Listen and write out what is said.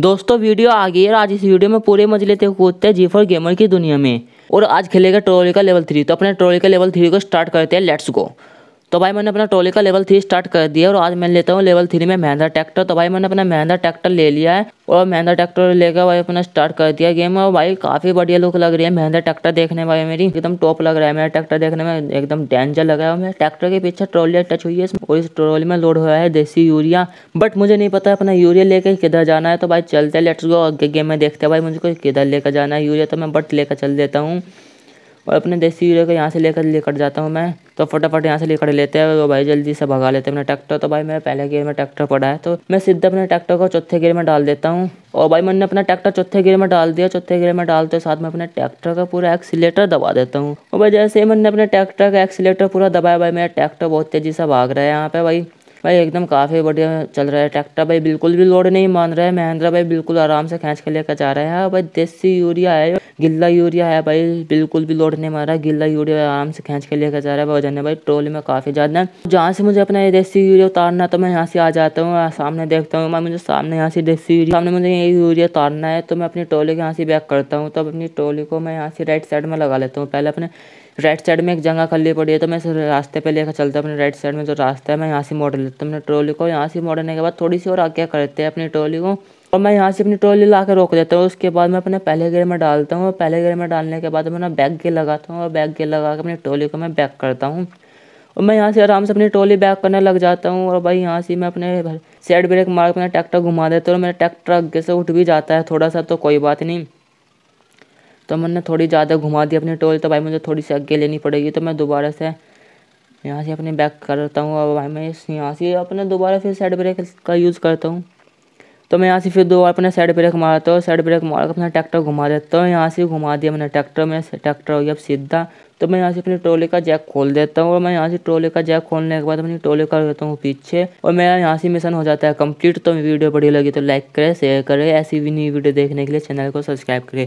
दोस्तों वीडियो आ गई है आज इस वीडियो में पूरे मजे लेते कूदते हैं जी फोर गेमर की दुनिया में और आज खेलेगा ट्रोली का लेवल थ्री तो अपने ट्रोली का लेवल थ्री को स्टार्ट करते हैं लेट्स गो तो भाई मैंने अपना ट्रॉली का लेवल थ्री स्टार्ट कर दिया और आज मैं लेता हूँ लेवल थ्री में महिंद्रा ट्रैक्टर तो भाई मैंने अपना महिंद्रा ट्रैक्टर ले लिया है और महिंद्रा ट्रैक्टर लेकर भाई अपना स्टार्ट कर दिया गेम और भाई काफ़ी बढ़िया लुक लग रही है महिंद्रा ट्रैक्टर देखने भाई मेरी एकदम टॉप लग रहा है मेरा ट्रैक्टर देखने में एकदम डेंजर लग रहा है मेरे ट्रैक्टर के पीछे ट्रॉली टच हुई है और इस ट्रॉली में लोड हुआ है देसी यूरिया बट मुझे नहीं पता अपना यूरिया लेकर किधर जाना है तो भाई चलते लेट्स गो गेम में देखते हैं भाई मुझे किधर लेकर जाना है यूरिया तो मैं बट लेकर चल देता हूँ और अपने देसी यूरिया को यहाँ से लेकर लेकर जाता हूँ मैं तो फटाफट यहाँ से लेकर लेते हैं वो भाई जल्दी से भगा लेते हैं अपना ट्रैक्टर तो भाई मेरे पहले गियर में ट्रैक्टर पड़ा है तो मैं सीधा अपने ट्रैक्टर को चौथे गियर में डाल देता हूँ और भाई मैंने अपना ट्रैक्टर चौथे गियर में डाल दिया चौथे गियर में डालते तो साथ में अपने ट्रैक्टर का पूरा एक्सीटर दबा देता हूँ और भाई जैसे ही मैंने अपने ट्रैक्टर का एक्सीटर पूरा दबाया भाई मेरा ट्रैक्टर बहुत तेज़ी से भाग रहा है यहाँ पे भाई भाई एकदम काफ़ी बढ़िया चल रहा है ट्रैक्टर भाई बिल्कुल भी लोड नहीं मान रहा है महेंद्र भाई बिल्कुल आराम से खींच के लेकर जा रहा है हाँ भाई देसी यूरिया है गिल्ला यूरिया है भाई बिल्कुल भी लोड नहीं मारा गिल्ला यूरिया आराम से खींच के लेकर जा रहा है वजन है भाई ट्रोल में काफ़ी ज़्यादा जहाँ से मुझे अपना देसी यूरिया उतारना तो मैं यहाँ से आ जाता हूँ सामने देखता हूँ मैं मुझे सामने यहाँ से देसी यूरिया सामने मुझे ये यूरिया उतारना है तो मैं अपनी ट्रोली को यहाँ से बैक करता हूँ तब तो अपनी ट्रोली को मैं यहाँ से राइट साइड में लगा लेता हूँ पहले अपने राइट साइड में एक जगह खाली पड़ी है तो मैं रास्ते पे लेकर चलता हूँ अपने राइट साइड में जो रास्ता है मैं यहाँ से मोड़ लेता हूँ अपने ट्रोली को यहाँ से मोड़ने के बाद थोड़ी सी और आगे करते हैं अपनी ट्रोली को और मैं यहाँ से अपनी ट्रॉली ला कर रोक देता हूँ उसके बाद मैं अपने पहले गेयर में डालता हूँ और पहले गेयर में डालने के बाद मैं अपना बैग गेयर लगाता हूँ और बैग गेयर लगा कर अपनी ट्रॉली को मैं बैक करता हूँ और मैं यहाँ से आराम से अपनी ट्रॉली बैक करने लग जाता हूँ और भाई यहाँ से मैं अपने साइड ब्रेक मार अपना ट्रैक्टर घुमा देता हूँ और मेरा ट्रैक्टर आगे से उठ भी जाता है थोड़ा सा तो कोई बात नहीं तो मैंने थोड़ी ज़्यादा घुमा दी अपनी ट्रॉली तो भाई मुझे थोड़ी सी आगे लेनी पड़ेगी तो मैं दोबारा से यहाँ से अपने बैक करता हूँ और भाई मैं यहाँ से अपने दोबारा फिर साइड ब्रेक का यूज़ करता हूँ तो मैं यहाँ से फिर दो बार अपने साइड ब्रेक मारता हूँ साइड ब्रेक मार कर अपना ट्रैक्टर घुमा देता हूँ यहाँ से घुमा दिया मैंने ट्रैक्टर में ट्रैक्टर हो गया अब सीधा तो मैं यहाँ से अपनी ट्रोली का जैक खोल देता हूँ और मैं यहाँ से ट्रोली का जैक खोलने के बाद अपनी ट्रोली का देता हूँ पीछे और मेरा यहाँ से मिशन हो जाता है कंप्लीट तो वीडियो बढ़िया लगी तो लाइक करें शेयर करें ऐसी भी नई वीडियो देखने के लिए चैनल को सब्सक्राइब करें